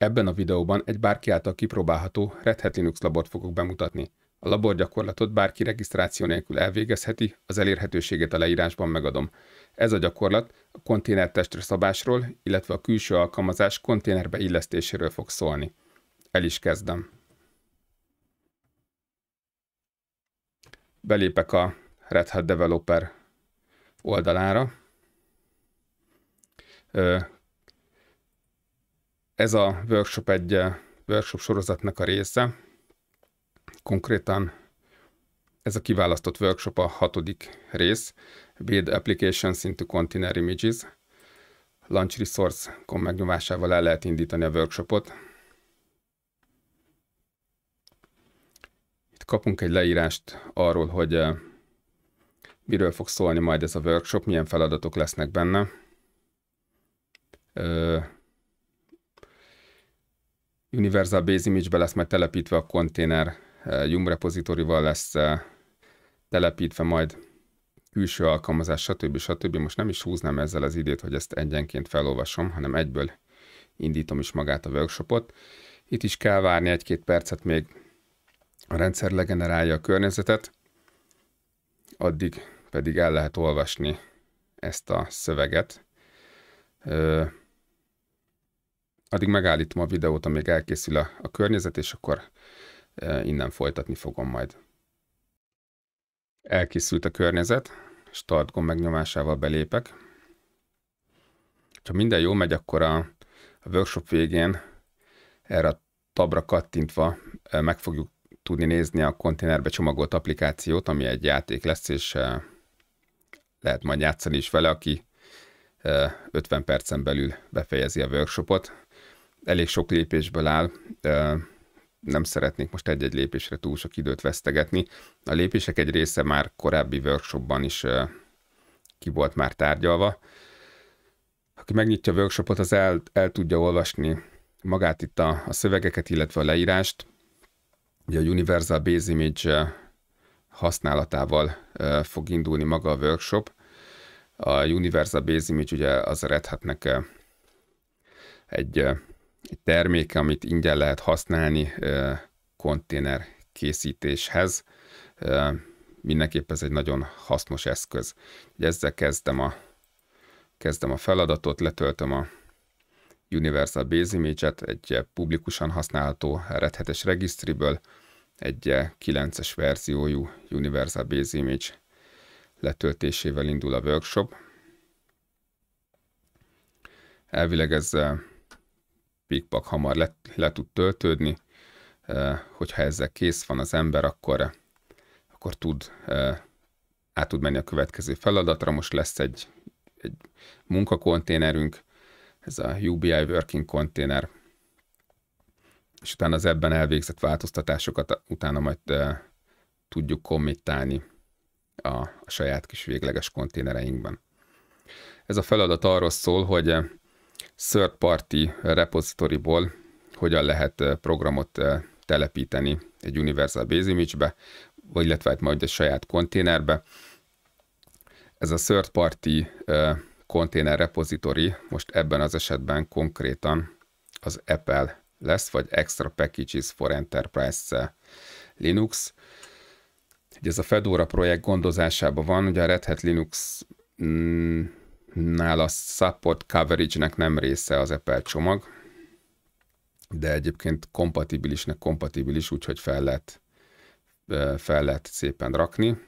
Ebben a videóban egy bárki által kipróbálható Red Hat Linux labort fogok bemutatni. A labor gyakorlatot bárki regisztráció nélkül elvégezheti, az elérhetőséget a leírásban megadom. Ez a gyakorlat a konténertestre szabásról, illetve a külső alkalmazás konténerbe illesztéséről fog szólni. El is kezdem. Belépek a Red Hat Developer oldalára. Ez a workshop egy eh, workshop sorozatnak a része. Konkrétan ez a kiválasztott workshop a hatodik rész, Build Applications into Container Images. Launch Resource-kon megnyomásával el lehet indítani a workshopot. Itt kapunk egy leírást arról, hogy eh, miről fog szólni majd ez a workshop, milyen feladatok lesznek benne Universal Base Image-be lesz majd telepítve a konténer, eh, Yum repozitorival lesz eh, telepítve majd külső alkalmazás, stb. stb. Most nem is húznám ezzel az időt, hogy ezt egyenként felolvasom, hanem egyből indítom is magát a workshopot. Itt is kell várni egy-két percet még a rendszer legenerálja a környezetet, addig pedig el lehet olvasni ezt a szöveget addig megállítom a videót, amíg elkészül a, a környezet, és akkor e, innen folytatni fogom majd. Elkészült a környezet, start gomb megnyomásával belépek. Ha minden jó megy, akkor a, a workshop végén erre a tabra kattintva e, meg fogjuk tudni nézni a konténerbe csomagolt applikációt, ami egy játék lesz, és e, lehet majd játszani is vele, aki 50 percen belül befejezi a workshopot elég sok lépésből áll, nem szeretnék most egy-egy lépésre túl sok időt vesztegetni. A lépések egy része már korábbi workshopban is ki volt már tárgyalva. Aki megnyitja a workshopot, az el, el tudja olvasni magát itt a, a szövegeket, illetve a leírást. Ugye a Universal Base Image használatával fog indulni maga a workshop. A Universal Base Image ugye az a Red Hat-nek egy termék, amit ingyen lehet használni konténer készítéshez. Mindenképp ez egy nagyon hasznos eszköz. ezzel kezdem a, kezdem a feladatot, letöltöm a Universal Base Image-et, egy publikusan használható redhetes regisztriből, egy 9-es verziójú Universal Base Image letöltésével indul a workshop. Elvileg ez pikpak hamar le, le tud töltődni, hogyha ezzel kész van az ember, akkor, akkor tud, át tud menni a következő feladatra. Most lesz egy, egy munkakonténerünk, ez a UBI Working Container, és utána az ebben elvégzett változtatásokat utána majd tudjuk kommittálni a, a saját kis végleges konténereinkben. Ez a feladat arról szól, hogy third party repozitoriból hogyan lehet programot telepíteni egy Universal Base Image-be, vagy illetve hát majd egy saját konténerbe. Ez a third party konténer repository most ebben az esetben konkrétan az Apple lesz, vagy Extra Packages for Enterprise Linux. Ugye ez a Fedora projekt gondozásában van, ugye a Red Hat Linux mm, nála support coverage-nek nem része az Apple csomag, de egyébként kompatibilisnek kompatibilis, úgyhogy fel lehet, fel lehet szépen rakni.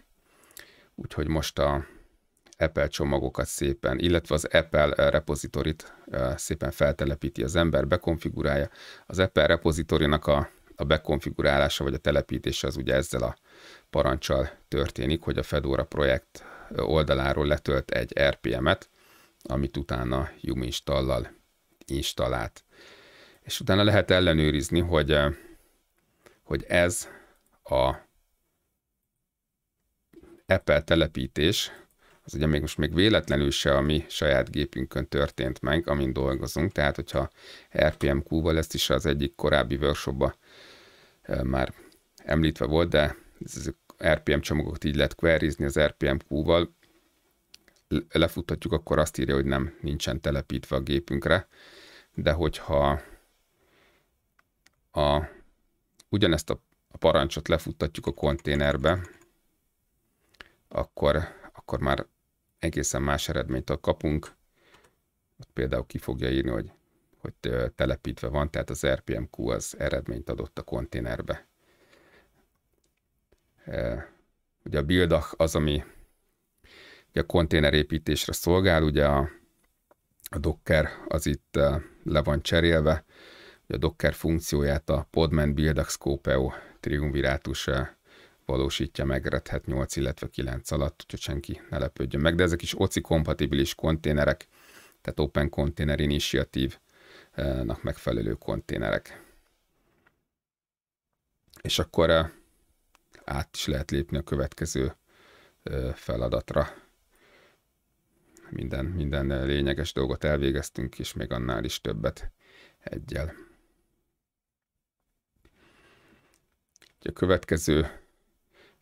Úgyhogy most a Apple csomagokat szépen, illetve az Apple repozitorit szépen feltelepíti az ember, bekonfigurálja. Az Apple repozitorinak a, a bekonfigurálása vagy a telepítése az ugye ezzel a parancsal történik, hogy a Fedora projekt oldaláról letölt egy RPM-et, amit utána Yum installal installált. És utána lehet ellenőrizni, hogy, eh, hogy ez a Apple telepítés, az ugye még most még véletlenül se a mi saját gépünkön történt meg, amin dolgozunk, tehát hogyha RPMQ-val ezt is az egyik korábbi workshopba eh, már említve volt, de ez RPM csomagokat így lehet querizni az RPMQ-val, lefuttatjuk, akkor azt írja, hogy nem, nincsen telepítve a gépünkre, de hogyha a, ugyanezt a, a parancsot lefuttatjuk a konténerbe, akkor, akkor már egészen más eredményt kapunk. Ott például ki fogja írni, hogy, hogy telepítve van, tehát az RPMQ az eredményt adott a konténerbe. E, ugye a build az, ami Ugye a konténerépítésre szolgál, ugye a, a Docker az itt eh, le van cserélve, a Docker funkcióját a Podman Buildax Scopeo triumvirátus eh, valósítja meg Red Hat 8, illetve 9 alatt, úgyhogy senki ne lepődjön meg, de ezek is OCI kompatibilis konténerek, tehát Open Container Initiative-nak megfelelő konténerek. És akkor eh, át is lehet lépni a következő feladatra minden, minden lényeges dolgot elvégeztünk, és még annál is többet egyel. A következő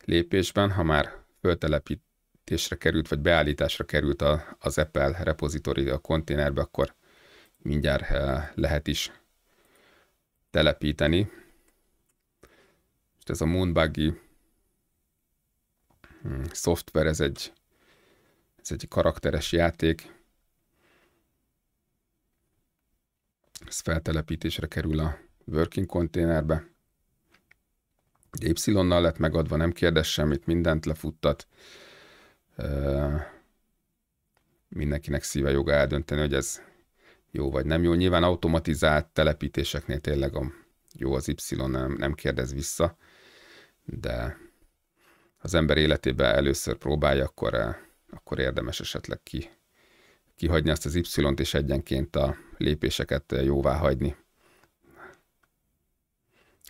lépésben, ha már föltelepítésre került, vagy beállításra került a, az Apple repository a konténerbe, akkor mindjárt eh, lehet is telepíteni. És ez a Moonbuggy hm, szoftver, ez egy ez egy karakteres játék. Ez feltelepítésre kerül a working konténerbe. Y-nal lett megadva, nem kérdez semmit, mindent lefuttat. mindenkinek szíve joga eldönteni, hogy ez jó vagy nem jó. Nyilván automatizált telepítéseknél tényleg a jó az Y nem, nem kérdez vissza, de az ember életében először próbálja, akkor akkor érdemes esetleg ki, kihagyni azt az Y-t, és egyenként a lépéseket jóvá hagyni.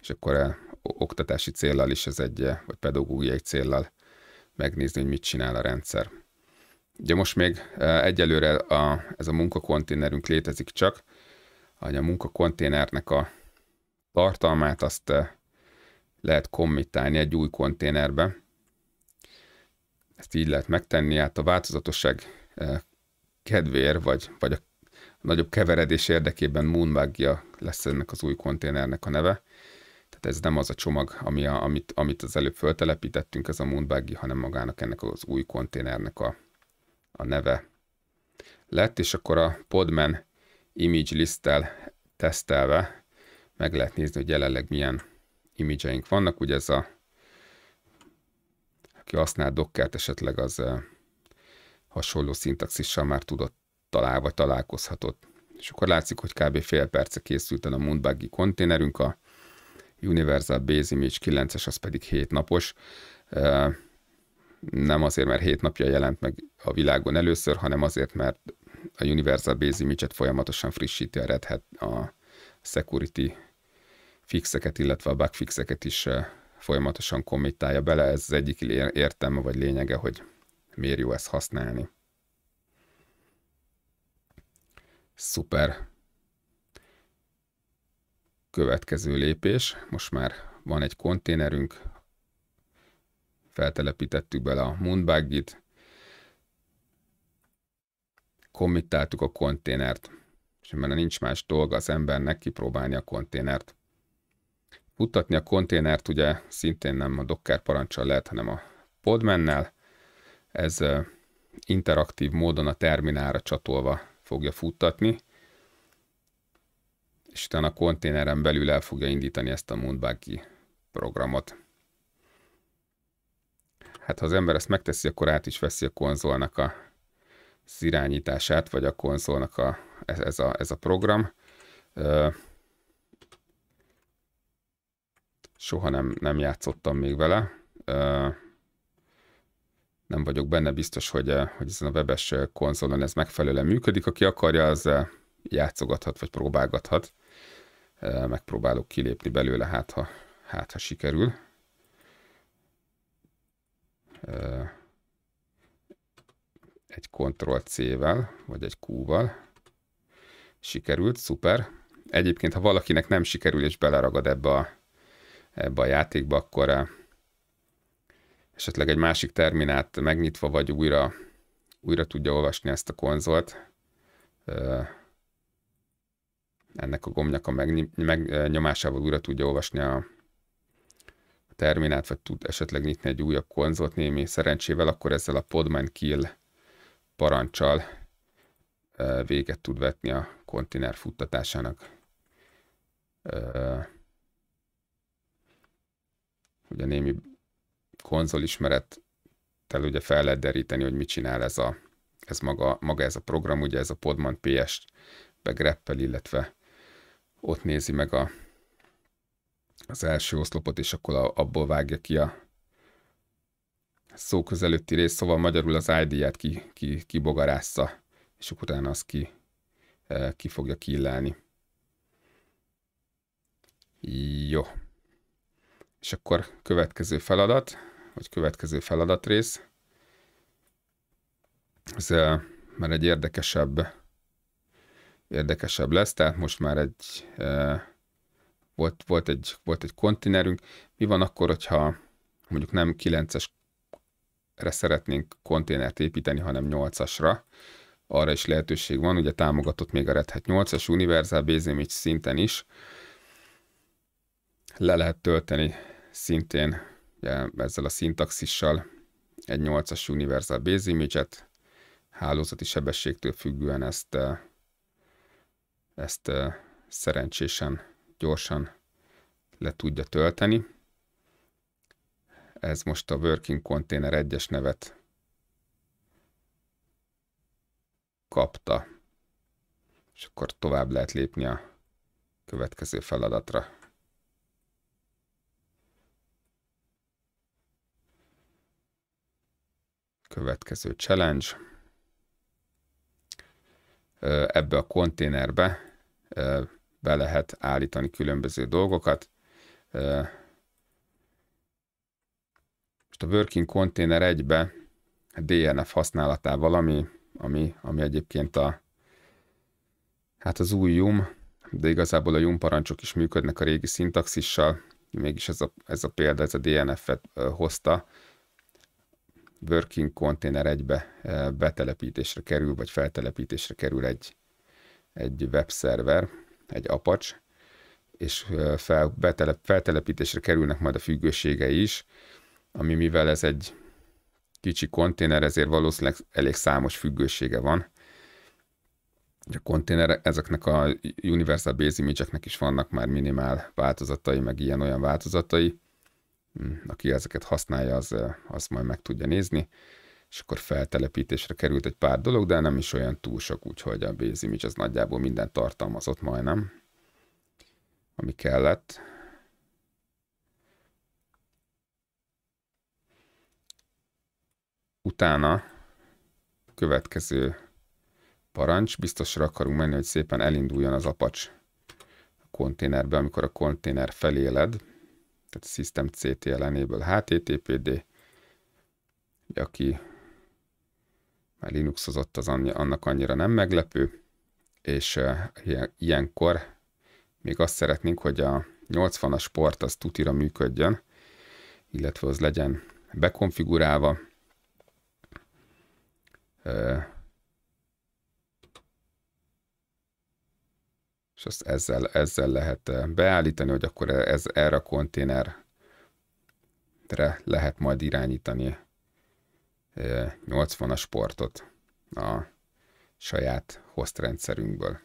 És akkor a eh, oktatási céllal is ez egy, eh, vagy pedagógiai céllal megnézni, hogy mit csinál a rendszer. Ugye most még eh, egyelőre a, ez a munkakonténerünk létezik csak, hogy a munkakonténernek a tartalmát azt lehet kommitálni egy új konténerbe, ezt így lehet megtenni, hát a változatosság e, kedvér, vagy, vagy a nagyobb keveredés érdekében Moonbagja lesz ennek az új konténernek a neve. Tehát ez nem az a csomag, ami a, amit, amit az előbb föltelepítettünk, ez a Moonbuggy, hanem magának ennek az új konténernek a, a neve lett, és akkor a Podman image listtel tesztelve meg lehet nézni, hogy jelenleg milyen imidzseink vannak. Ugye ez a aki használ dokkert esetleg az eh, hasonló szintaxissal már tudott talál, vagy találkozhatott. És akkor látszik, hogy kb. fél perce készült el a Mundbuggy konténerünk, a Universal Base Image 9-es, az pedig 7 napos. Eh, nem azért, mert 7 napja jelent meg a világon először, hanem azért, mert a Universal Base Image-et folyamatosan frissíti a Red Hat, a security fixeket, illetve a bug fixeket is eh, folyamatosan kommittálja bele, ez az egyik értelme vagy lényege, hogy miért jó ezt használni. Szuper. Következő lépés, most már van egy konténerünk, feltelepítettük bele a Moonbuggit, kommittáltuk a konténert, és mert nincs más dolga az embernek kipróbálni a konténert. Futtatni a konténert ugye szintén nem a Docker parancsal lehet, hanem a podmennel. Ez interaktív módon a terminálra csatolva fogja futtatni, és utána a konténeren belül el fogja indítani ezt a Moonbuggy programot. Hát ha az ember ezt megteszi, akkor át is veszi a konzolnak a irányítását, vagy a konzolnak a, ez, a, ez a program. soha nem, nem játszottam még vele. Nem vagyok benne biztos, hogy, hogy ezen a webes konzolon ez megfelelően működik. Aki akarja, az játszogathat, vagy próbálgathat. Megpróbálok kilépni belőle, hát ha, hát, ha sikerül. Egy Ctrl-C-vel, vagy egy Q-val. Sikerült, szuper. Egyébként, ha valakinek nem sikerül és beleragad ebbe a ebbe a játékba, akkor eh, esetleg egy másik terminát megnyitva, vagy újra, újra tudja olvasni ezt a konzolt. Eh, ennek a gomnyak a megnyomásával eh, újra tudja olvasni a terminát, vagy tud esetleg nyitni egy újabb konzolt némi szerencsével, akkor ezzel a podman kill parancsal véget tud vetni a kontinér futtatásának ugye némi ismerettel ugye fel lehet deríteni, hogy mit csinál ez a, ez maga, maga ez a program, ugye ez a Podman PS begreppel, illetve ott nézi meg a, az első oszlopot, és akkor a, abból vágja ki a szó közelőtti rész, szóval magyarul az ID-ját ki, ki, kibogarásza, és akkor utána azt ki, eh, ki fogja kiillelni. Jó és akkor következő feladat, vagy következő feladatrész. Ez már egy érdekesebb, érdekesebb lesz, tehát most már egy volt, volt, egy, volt egy konténerünk. Mi van akkor, hogyha mondjuk nem 9-esre szeretnénk konténert építeni, hanem 8-asra? Arra is lehetőség van, ugye támogatott még a Hat 8-as Universal Basement szinten is. Le lehet tölteni szintén ugye, ezzel a szintaxissal egy 8-as Universal Base Image-et, hálózati sebességtől függően ezt, eh, ezt eh, szerencsésen, gyorsan le tudja tölteni. Ez most a Working Container 1-es nevet kapta, és akkor tovább lehet lépni a következő feladatra. Következő challenge. Ebbe a konténerbe be lehet állítani különböző dolgokat. Most a Working Container egybe DNF használatával, ami, ami, ami egyébként a, hát az új Jum, de igazából a Jum parancsok is működnek a régi szintaxissal, mégis ez a, ez a példa, ez a DNF-et hozta, working container egybe eh, betelepítésre kerül, vagy feltelepítésre kerül egy, egy webszerver, egy Apache, és eh, fel, betelep, feltelepítésre kerülnek majd a függőségei is, ami mivel ez egy kicsi konténer, ezért valószínűleg elég számos függősége van. A konténer, ezeknek a Universal Base image is vannak már minimál változatai, meg ilyen-olyan változatai, Hm, aki ezeket használja, az, az majd meg tudja nézni, és akkor feltelepítésre került egy pár dolog, de nem is olyan túl sok, úgyhogy a Base Image az nagyjából minden tartalmazott majdnem, ami kellett. Utána következő parancs, biztosra akarunk menni, hogy szépen elinduljon az apacs konténerbe, amikor a konténer feléled, tehát System CTLN-éből HTTPD, aki már Linuxozott, az annak annyira nem meglepő, és ilyenkor még azt szeretnénk, hogy a 80-as port az tutira működjön, illetve az legyen bekonfigurálva, és azt ezzel, ezzel lehet eh, beállítani, hogy akkor ez erre a konténerre lehet majd irányítani 80-as eh, sportot a saját host rendszerünkből.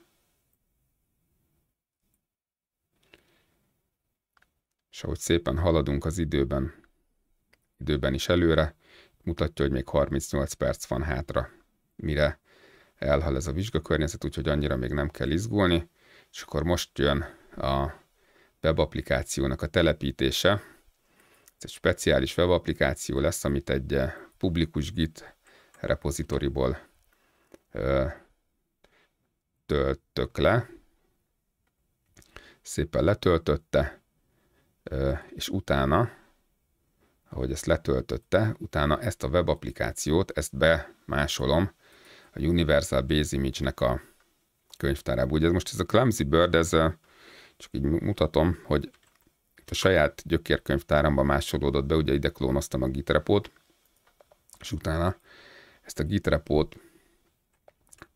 És ahogy szépen haladunk az időben, időben is előre, mutatja, hogy még 38 perc van hátra, mire elhal ez a vizsgakörnyezet, úgyhogy annyira még nem kell izgulni és akkor most jön a webapplikációnak a telepítése. Ez egy speciális webapplikáció lesz, amit egy eh, publikus Git repozitoriból eh, töltök le. Szépen letöltötte, ö, eh, és utána, ahogy ezt letöltötte, utána ezt a webapplikációt, ezt bemásolom a Universal Base Image-nek a könyvtárába. Ugye most ez a Clumsy Bird, ez a, csak így mutatom, hogy a saját gyökérkönyvtáramba másolódott be, ugye ide klónoztam a gitrepót, és utána ezt a gitrepót,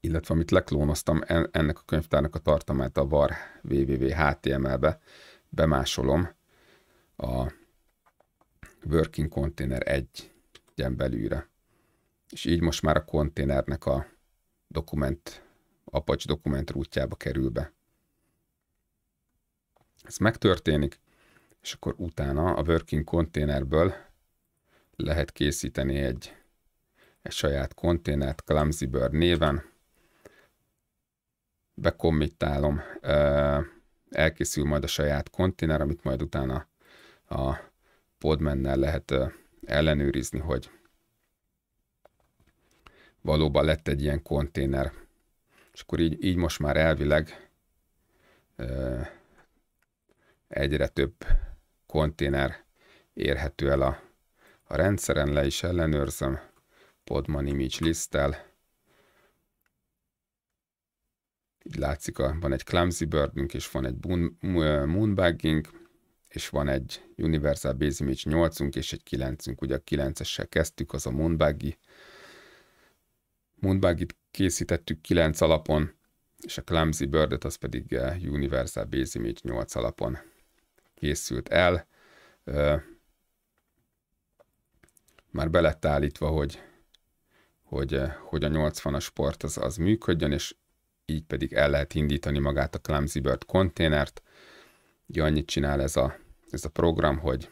illetve amit leklónoztam, ennek a könyvtárnak a tartalmát a var www HTML-be bemásolom a Working Container 1 belülre. És így most már a konténernek a dokument Apache dokument rútjába kerül be. Ez megtörténik, és akkor utána a working konténerből lehet készíteni egy, egy saját konténert Clumsy Bird néven. Bekommittálom, elkészül majd a saját konténer, amit majd utána a podmennel lehet ellenőrizni, hogy valóban lett egy ilyen konténer és akkor így, így most már elvileg ö, egyre több konténer érhető el a, a rendszeren, le is ellenőrzöm, Podman Image listtel. Így látszik, a, van egy Clumsy Birdünk, és van egy Moonbagging, és van egy Universal Base Image 8-unk, és egy 9-ünk. Ugye a 9-essel kezdtük, az a Moonbaggy. moonbaggy t készítettük 9 alapon, és a Clumsy bird az pedig eh, Universal Base Image 8 alapon készült el. Már lett állítva, hogy, hogy, eh, hogy a 80-as sport az, az működjön, és így pedig el lehet indítani magát a Clumsy Bird konténert. Ugye annyit csinál ez a, ez a program, hogy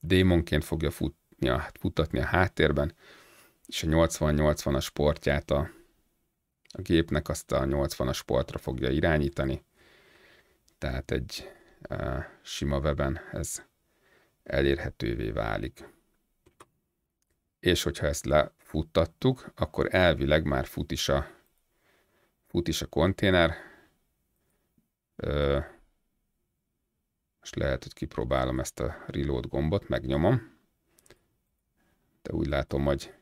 démonként fogja futni, hát futatni a háttérben, és a 80-80-as sportját a a gépnek azt a 80-as poltra fogja irányítani, tehát egy e, sima weben ez elérhetővé válik. És hogyha ezt lefuttattuk, akkor elvileg már fut is a, fut is a konténer. Uh, most lehet, hogy kipróbálom ezt a reload gombot, megnyomom. De úgy látom, hogy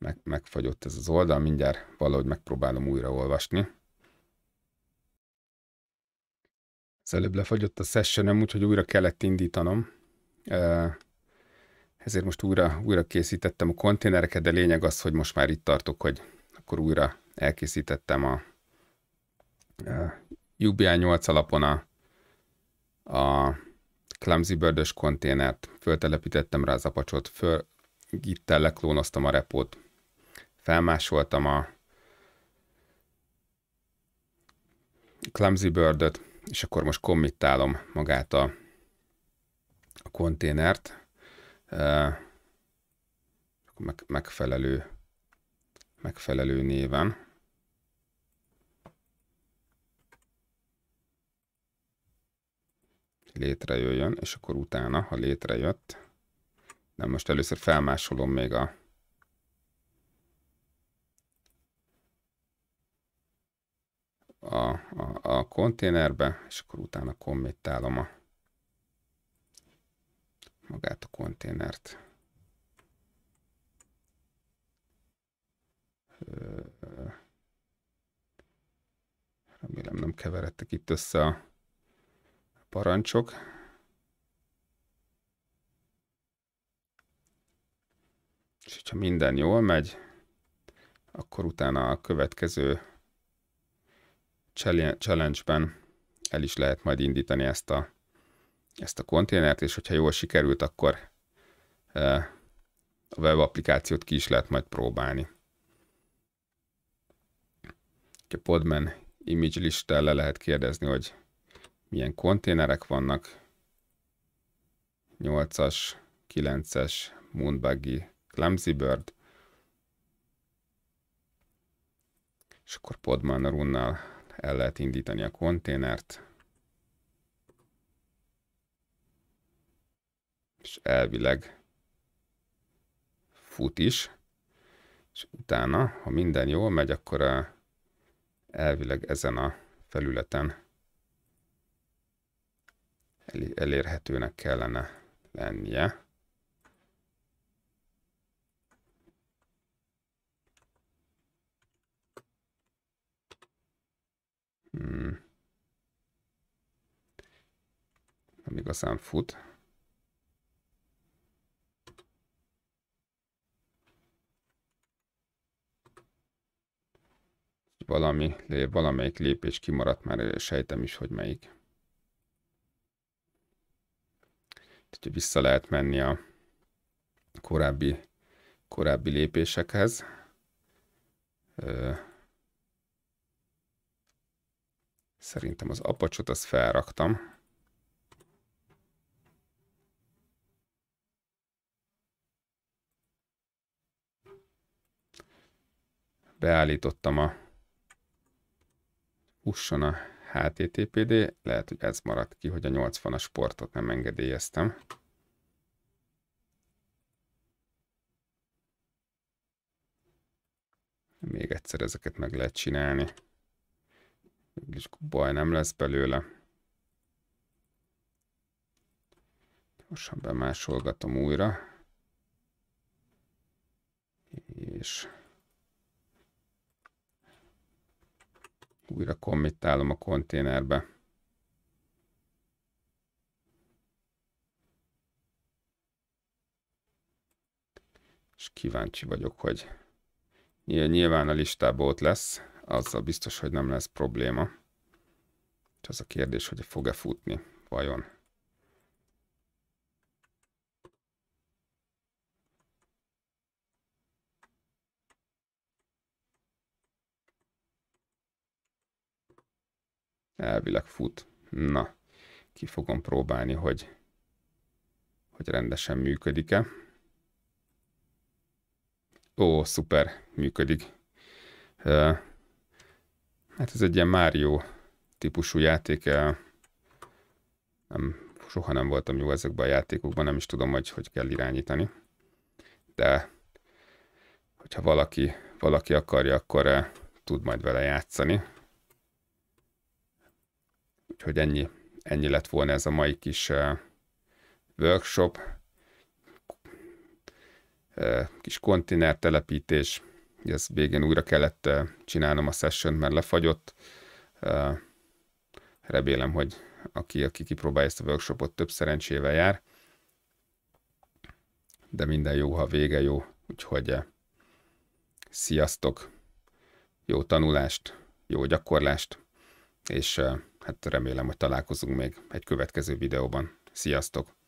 meg, megfagyott ez az oldal, mindjárt valahogy megpróbálom újraolvasni. Az előbb lefagyott a sessionem, úgyhogy újra kellett indítanom. Ezért most újra, újra készítettem a konténereket, de lényeg az, hogy most már itt tartok, hogy akkor újra elkészítettem a, a UBI 8 alapon a, a Clumsy bird konténert, föltelepítettem rá az apacsot, föl gittel leklónoztam a repót, felmásoltam a Clumsy bird és akkor most kommittálom magát a, a konténert, e, meg, megfelelő, megfelelő néven. létrejöjjön, és akkor utána, ha létrejött, nem most először felmásolom még a a, a, a konténerbe, és akkor utána kommittálom a magát a konténert. Remélem nem keveredtek itt össze a parancsok. És hogyha minden jól megy, akkor utána a következő Challenge-ben el is lehet majd indítani ezt a, ezt a konténert, és hogyha jól sikerült, akkor a web applikációt ki is lehet majd próbálni. A Podman image listán le lehet kérdezni, hogy milyen konténerek vannak. 8-as, 9-es, Moonbuggy, Clumsy Bird. És akkor Podman runnal el lehet indítani a konténert, és elvileg fut is, és utána, ha minden jól megy, akkor elvileg ezen a felületen elérhetőnek kellene lennie. Hmm. Nem igazán fut. Valami, valamelyik lépés kimaradt, már sejtem is, hogy melyik. hogy vissza lehet menni a korábbi, korábbi lépésekhez. Ö Szerintem az apacsot azt felraktam. Beállítottam a usson a HTTPD, lehet, hogy ez maradt ki, hogy a 80-as sportot nem engedélyeztem. Még egyszer ezeket meg lehet csinálni. Mégis baj nem lesz belőle. Gyorsan bemásolgatom újra. És újra kommittálom a konténerbe. És kíváncsi vagyok, hogy nyilván a listában ott lesz azzal biztos, hogy nem lesz probléma. És az a kérdés, hogy fog-e futni, vajon? Elvileg fut. Na, ki fogom próbálni, hogy, hogy rendesen működik-e. Ó, szuper, működik. Hát ez egy ilyen Mario típusú játék. Eh, nem, soha nem voltam jó ezekben a játékokban, nem is tudom, hogy hogy kell irányítani. De hogyha valaki, valaki akarja, akkor eh, tud majd vele játszani. Úgyhogy ennyi, ennyi lett volna ez a mai kis eh, workshop, kis konténer telepítés, ez végén újra kellett eh, csinálnom a session mert lefagyott. Eh, remélem, hogy aki, aki kipróbálja ezt a workshopot, több szerencsével jár. De minden jó, ha vége jó, úgyhogy eh, sziasztok, jó tanulást, jó gyakorlást, és hát remélem, hogy találkozunk még egy következő videóban. Sziasztok!